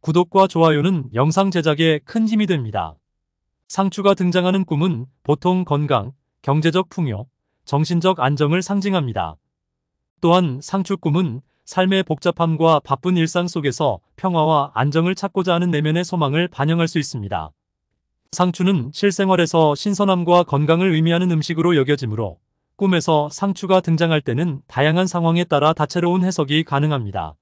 구독과 좋아요는 영상 제작에 큰 힘이 됩니다. 상추가 등장하는 꿈은 보통 건강, 경제적 풍요, 정신적 안정을 상징합니다. 또한 상추 꿈은 삶의 복잡함과 바쁜 일상 속에서 평화와 안정을 찾고자 하는 내면의 소망을 반영할 수 있습니다. 상추는 실생활에서 신선함과 건강을 의미하는 음식으로 여겨지므로 꿈에서 상추가 등장할 때는 다양한 상황에 따라 다채로운 해석이 가능합니다.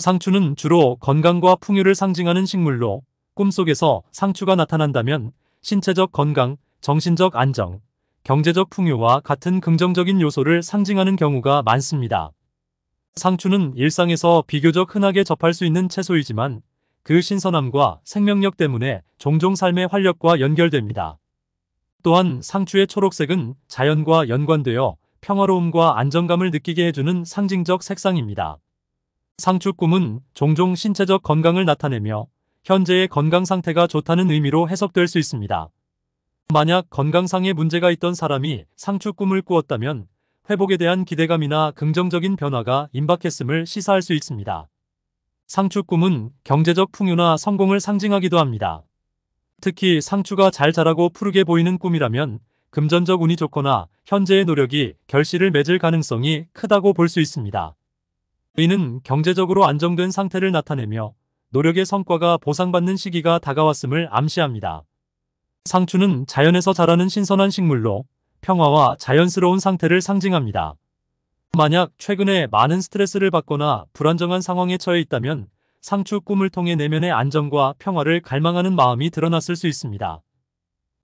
상추는 주로 건강과 풍요를 상징하는 식물로 꿈속에서 상추가 나타난다면 신체적 건강, 정신적 안정, 경제적 풍요와 같은 긍정적인 요소를 상징하는 경우가 많습니다. 상추는 일상에서 비교적 흔하게 접할 수 있는 채소이지만 그 신선함과 생명력 때문에 종종 삶의 활력과 연결됩니다. 또한 상추의 초록색은 자연과 연관되어 평화로움과 안정감을 느끼게 해주는 상징적 색상입니다. 상추꿈은 종종 신체적 건강을 나타내며 현재의 건강 상태가 좋다는 의미로 해석될 수 있습니다. 만약 건강상의 문제가 있던 사람이 상추꿈을 꾸었다면 회복에 대한 기대감이나 긍정적인 변화가 임박했음을 시사할 수 있습니다. 상추꿈은 경제적 풍요나 성공을 상징하기도 합니다. 특히 상추가 잘 자라고 푸르게 보이는 꿈이라면 금전적 운이 좋거나 현재의 노력이 결실을 맺을 가능성이 크다고 볼 수 있습니다. 의는 경제적으로 안정된 상태를 나타내며 노력의 성과가 보상받는 시기가 다가왔음을 암시합니다. 상추는 자연에서 자라는 신선한 식물로 평화와 자연스러운 상태를 상징합니다. 만약 최근에 많은 스트레스를 받거나 불안정한 상황에 처해 있다면 상추 꿈을 통해 내면의 안정과 평화를 갈망하는 마음이 드러났을 수 있습니다.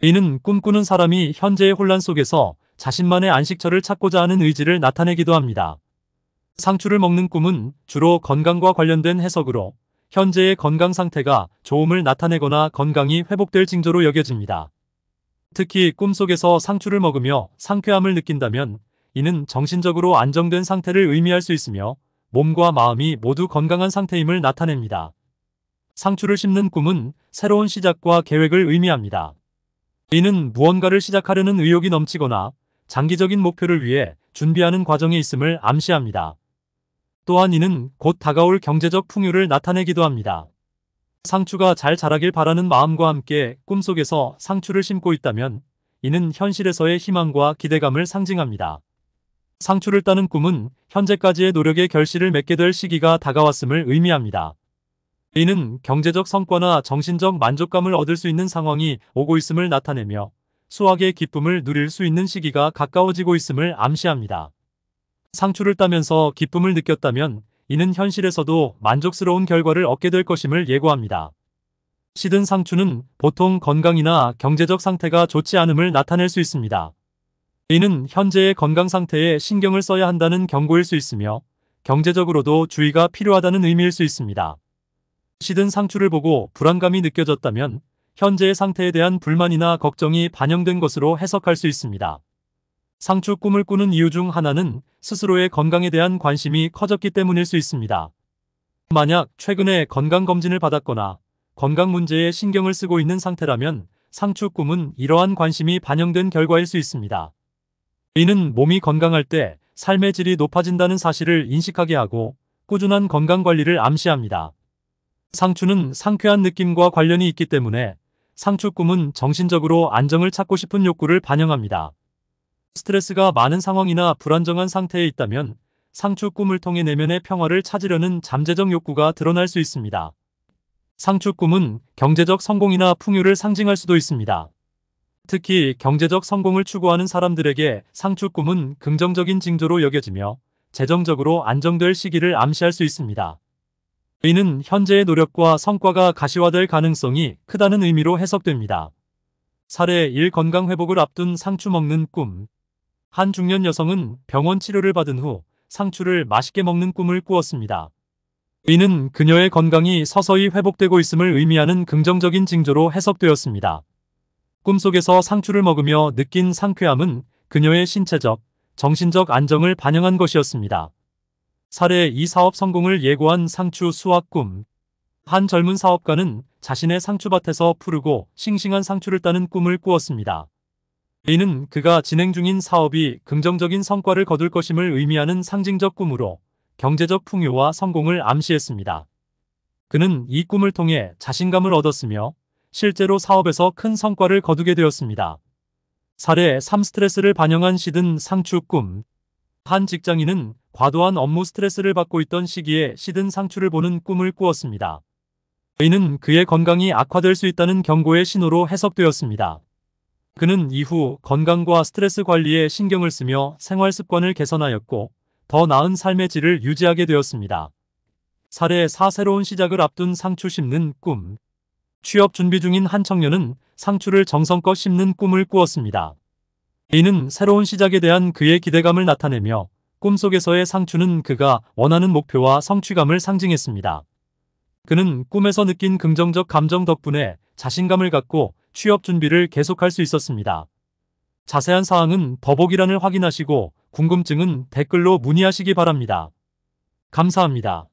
이는 꿈꾸는 사람이 현재의 혼란 속에서 자신만의 안식처를 찾고자 하는 의지를 나타내기도 합니다. 상추를 먹는 꿈은 주로 건강과 관련된 해석으로 현재의 건강 상태가 좋음을 나타내거나 건강이 회복될 징조로 여겨집니다. 특히 꿈속에서 상추를 먹으며 상쾌함을 느낀다면 이는 정신적으로 안정된 상태를 의미할 수 있으며 몸과 마음이 모두 건강한 상태임을 나타냅니다. 상추를 심는 꿈은 새로운 시작과 계획을 의미합니다. 이는 무언가를 시작하려는 의욕이 넘치거나 장기적인 목표를 위해 준비하는 과정에 있음을 암시합니다. 또한 이는 곧 다가올 경제적 풍요를 나타내기도 합니다. 상추가 잘 자라길 바라는 마음과 함께 꿈속에서 상추를 심고 있다면 이는 현실에서의 희망과 기대감을 상징합니다. 상추를 따는 꿈은 현재까지의 노력의 결실을 맺게 될 시기가 다가왔음을 의미합니다. 이는 경제적 성과나 정신적 만족감을 얻을 수 있는 상황이 오고 있음을 나타내며 수확의 기쁨을 누릴 수 있는 시기가 가까워지고 있음을 암시합니다. 상추를 따면서 기쁨을 느꼈다면 이는 현실에서도 만족스러운 결과를 얻게 될 것임을 예고합니다. 시든 상추는 보통 건강이나 경제적 상태가 좋지 않음을 나타낼 수 있습니다. 이는 현재의 건강 상태에 신경을 써야 한다는 경고일 수 있으며 경제적으로도 주의가 필요하다는 의미일 수 있습니다. 시든 상추를 보고 불안감이 느껴졌다면 현재의 상태에 대한 불만이나 걱정이 반영된 것으로 해석할 수 있습니다. 상추 꿈을 꾸는 이유 중 하나는 스스로의 건강에 대한 관심이 커졌기 때문일 수 있습니다. 만약 최근에 건강검진을 받았거나 건강 문제에 신경을 쓰고 있는 상태라면 상추 꿈은 이러한 관심이 반영된 결과일 수 있습니다. 이는 몸이 건강할 때 삶의 질이 높아진다는 사실을 인식하게 하고 꾸준한 건강관리를 암시합니다. 상추는 상쾌한 느낌과 관련이 있기 때문에 상추 꿈은 정신적으로 안정을 찾고 싶은 욕구를 반영합니다. 스트레스가 많은 상황이나 불안정한 상태에 있다면 상추 꿈을 통해 내면의 평화를 찾으려는 잠재적 욕구가 드러날 수 있습니다. 상추 꿈은 경제적 성공이나 풍요를 상징할 수도 있습니다. 특히 경제적 성공을 추구하는 사람들에게 상추 꿈은 긍정적인 징조로 여겨지며 재정적으로 안정될 시기를 암시할 수 있습니다. 이는 현재의 노력과 성과가 가시화될 가능성이 크다는 의미로 해석됩니다. 사례 1 건강 회복을 앞둔 상추 먹는 꿈한 중년 여성은 병원 치료를 받은 후 상추를 맛있게 먹는 꿈을 꾸었습니다. 위는 그녀의 건강이 서서히 회복되고 있음을 의미하는 긍정적인 징조로 해석되었습니다. 꿈속에서 상추를 먹으며 느낀 상쾌함은 그녀의 신체적, 정신적 안정을 반영한 것이었습니다. 사례 이 사업 성공을 예고한 상추 수확 꿈. 한 젊은 사업가는 자신의 상추밭에서 푸르고 싱싱한 상추를 따는 꿈을 꾸었습니다. 이는 그가 진행 중인 사업이 긍정적인 성과를 거둘 것임을 의미하는 상징적 꿈으로 경제적 풍요와 성공을 암시했습니다. 그는 이 꿈을 통해 자신감을 얻었으며 실제로 사업에서 큰 성과를 거두게 되었습니다. 사례 3 스트레스를 반영한 시든 상추 꿈. 한 직장인은 과도한 업무 스트레스를 받고 있던 시기에 시든 상추를 보는 꿈을 꾸었습니다. 이는 그의 건강이 악화될 수 있다는 경고의 신호로 해석되었습니다. 그는 이후 건강과 스트레스 관리에 신경을 쓰며 생활 습관을 개선하였고 더 나은 삶의 질을 유지하게 되었습니다. 사례 4 새로운 시작을 앞둔 상추 심는 꿈 취업 준비 중인 한 청년은 상추를 정성껏 심는 꿈을 꾸었습니다. 이는 새로운 시작에 대한 그의 기대감을 나타내며 꿈속에서의 상추는 그가 원하는 목표와 성취감을 상징했습니다. 그는 꿈에서 느낀 긍정적 감정 덕분에 자신감을 갖고 취업 준비를 계속할 수 있었습니다. 자세한 사항은 더보기란을 확인하시고 궁금증은 댓글로 문의하시기 바랍니다. 감사합니다.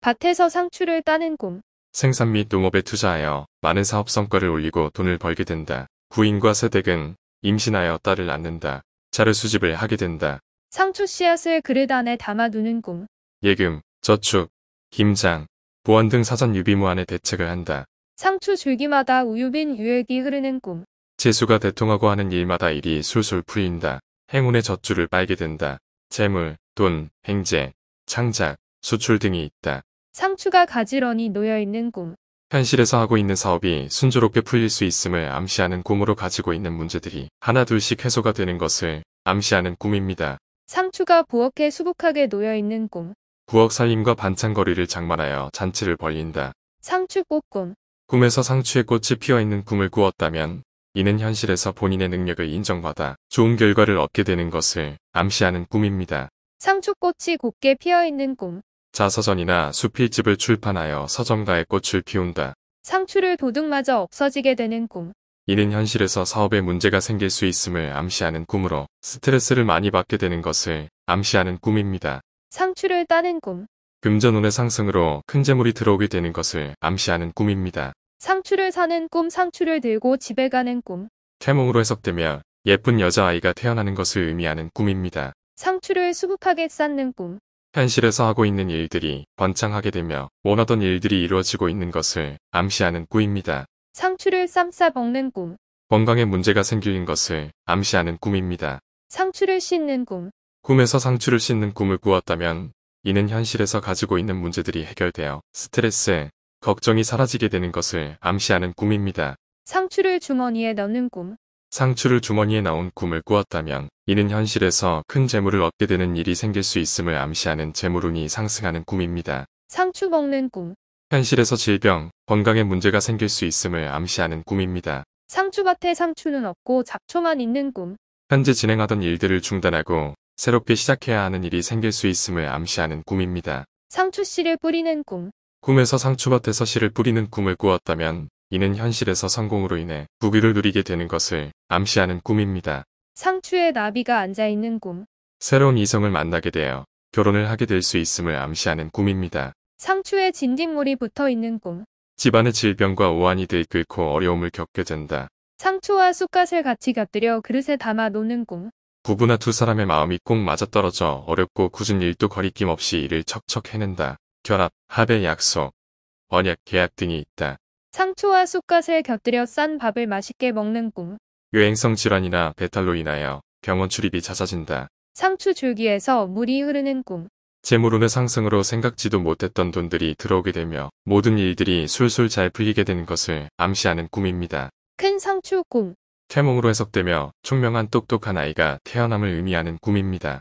밭에서 상추를 따는 꿈 생산 및 농업에 투자하여 많은 사업 성과를 올리고 돈을 벌게 된다. 부인과 세댁은 임신하여 딸을 낳는다. 자료 수집을 하게 된다. 상추 씨앗을 그릇 안에 담아두는 꿈 예금, 저축, 김장, 보안 등 사전 유비무안의 대책을 한다. 상추 줄기마다 우유빈 유액이 흐르는 꿈. 재수가 대통하고 하는 일마다 일이 술술 풀린다. 행운의 젖줄을 빨게 된다. 재물, 돈, 행재 창작, 수출 등이 있다. 상추가 가지런히 놓여있는 꿈. 현실에서 하고 있는 사업이 순조롭게 풀릴 수 있음을 암시하는 꿈으로 가지고 있는 문제들이 하나둘씩 해소가 되는 것을 암시하는 꿈입니다. 상추가 부엌에 수북하게 놓여있는 꿈. 부엌 살림과 반찬거리를 장만하여 잔치를 벌린다. 상추 꽃꿈. 꿈에서 상추의 꽃이 피어있는 꿈을 꾸었다면 이는 현실에서 본인의 능력을 인정받아 좋은 결과를 얻게 되는 것을 암시하는 꿈입니다. 상추꽃이 곱게 피어있는 꿈 자서전이나 수필집을 출판하여 서점가의 꽃을 피운다. 상추를 도둑마저 없어지게 되는 꿈 이는 현실에서 사업에 문제가 생길 수 있음을 암시하는 꿈으로 스트레스를 많이 받게 되는 것을 암시하는 꿈입니다. 상추를 따는 꿈 금전운의 상승으로 큰 재물이 들어오게 되는 것을 암시하는 꿈입니다. 상추를 사는 꿈, 상추를 들고 집에 가는 꿈. 태몽으로 해석되며 예쁜 여자아이가 태어나는 것을 의미하는 꿈입니다. 상추를 수북하게 쌓는 꿈. 현실에서 하고 있는 일들이 번창하게 되며 원하던 일들이 이루어지고 있는 것을 암시하는 꿈입니다. 상추를 쌈싸 먹는 꿈. 건강에 문제가 생기는 것을 암시하는 꿈입니다. 상추를 씻는 꿈. 꿈에서 상추를 씻는 꿈을 꾸었다면 이는 현실에서 가지고 있는 문제들이 해결되어 스트레스, 걱정이 사라지게 되는 것을 암시하는 꿈입니다. 상추를 주머니에 넣는 꿈. 상추를 주머니에 넣은 꿈을 꾸었다면 이는 현실에서 큰 재물을 얻게 되는 일이 생길 수 있음을 암시하는 재물운이 상승하는 꿈입니다. 상추 먹는 꿈. 현실에서 질병, 건강에 문제가 생길 수 있음을 암시하는 꿈입니다. 상추밭에 상추는 없고 잡초만 있는 꿈. 현재 진행하던 일들을 중단하고 새롭게 시작해야 하는 일이 생길 수 있음을 암시하는 꿈입니다. 상추씨를 뿌리는 꿈. 꿈에서 상추밭에서 씨를 뿌리는 꿈을 꾸었다면 이는 현실에서 성공으로 인해 부귀를 누리게 되는 것을 암시하는 꿈입니다. 상추에 나비가 앉아있는 꿈. 새로운 이성을 만나게 되어 결혼을 하게 될 수 있음을 암시하는 꿈입니다. 상추에 진딧물이 붙어있는 꿈. 집안의 질병과 오한이 들끓고 어려움을 겪게 된다. 상추와 쑥갓을 같이 곁들여 그릇에 담아 놓는 꿈. 부부나 두 사람의 마음이 꼭 맞아떨어져 어렵고 굳은 일도 거리낌 없이 일을 척척 해낸다. 결합, 합의 약속, 언약, 계약 등이 있다. 상추와 쑥갓을 곁들여 싼 밥을 맛있게 먹는 꿈. 유행성 질환이나 배탈로 인하여 병원 출입이 잦아진다. 상추 줄기에서 물이 흐르는 꿈. 재물운의 상승으로 생각지도 못했던 돈들이 들어오게 되며 모든 일들이 술술 잘 풀리게 되는 것을 암시하는 꿈입니다. 큰 상추 꿈. 태몽으로 해석되며 총명한 똑똑한 아이가 태어남을 의미하는 꿈입니다.